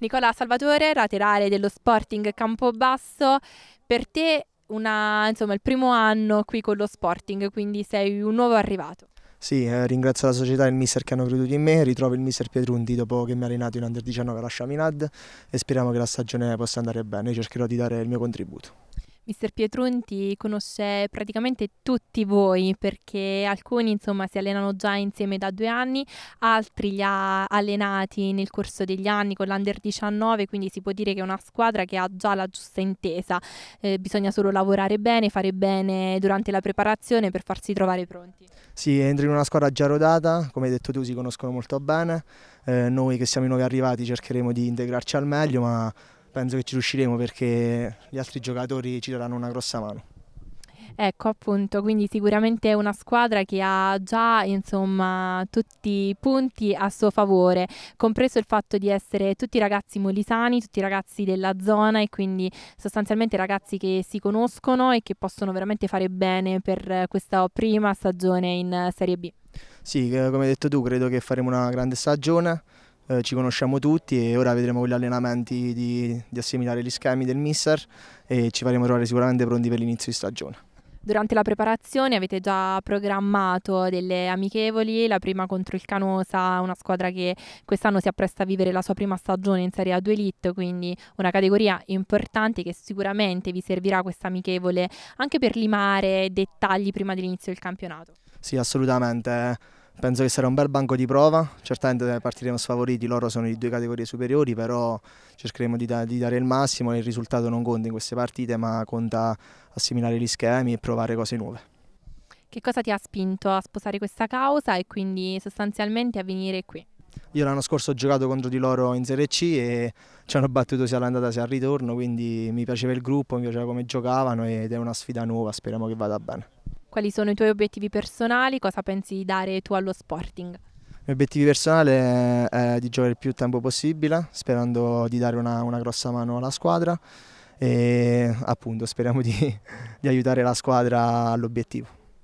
Nicola Salvatore, laterale dello Sporting Campobasso, per te una, insomma, il primo anno qui con lo Sporting, quindi sei un nuovo arrivato. Sì, eh, ringrazio la società e il mister che hanno creduto in me, ritrovo il mister Pietrundi dopo che mi ha allenato in Under 19 alla Shaminad e speriamo che la stagione possa andare bene, cercherò di dare il mio contributo. Mister Pietrunti conosce praticamente tutti voi perché alcuni insomma si allenano già insieme da due anni, altri li ha allenati nel corso degli anni con l'Under 19, quindi si può dire che è una squadra che ha già la giusta intesa, eh, bisogna solo lavorare bene, fare bene durante la preparazione per farsi trovare pronti. Sì, entri in una squadra già rodata, come hai detto tu si conoscono molto bene, eh, noi che siamo i nuovi arrivati cercheremo di integrarci al meglio ma penso che ci riusciremo perché gli altri giocatori ci daranno una grossa mano. Ecco appunto, quindi sicuramente è una squadra che ha già insomma tutti i punti a suo favore, compreso il fatto di essere tutti ragazzi molisani, tutti ragazzi della zona e quindi sostanzialmente ragazzi che si conoscono e che possono veramente fare bene per questa prima stagione in Serie B. Sì, eh, come hai detto tu, credo che faremo una grande stagione eh, ci conosciamo tutti e ora vedremo gli allenamenti di, di assimilare gli schemi del mister e ci faremo trovare sicuramente pronti per l'inizio di stagione. Durante la preparazione avete già programmato delle amichevoli, la prima contro il Canosa, una squadra che quest'anno si appresta a vivere la sua prima stagione in Serie A2 Elite, quindi una categoria importante che sicuramente vi servirà questa amichevole anche per limare dettagli prima dell'inizio del campionato. Sì, assolutamente Penso che sarà un bel banco di prova, certamente eh, partiremo sfavoriti, loro sono di due categorie superiori, però cercheremo di, da, di, dare il massimo e il risultato non conta in queste partite, ma conta assimilare gli schemi e provare cose nuove. Che cosa ti ha spinto a sposare questa causa e quindi sostanzialmente a venire qui? Io l'anno scorso ho giocato contro di loro in Serie C e ci hanno battuto sia all'andata sia al ritorno, quindi mi piaceva il gruppo, mi piaceva come giocavano ed è una sfida nuova, speriamo che vada bene. Quali sono i tuoi obiettivi personali? Cosa pensi di dare tu allo sporting? Il mio obiettivo personale è di giocare il più tempo possibile, sperando di dare una, una grossa mano alla squadra e appunto speriamo di, di aiutare la squadra all'obiettivo.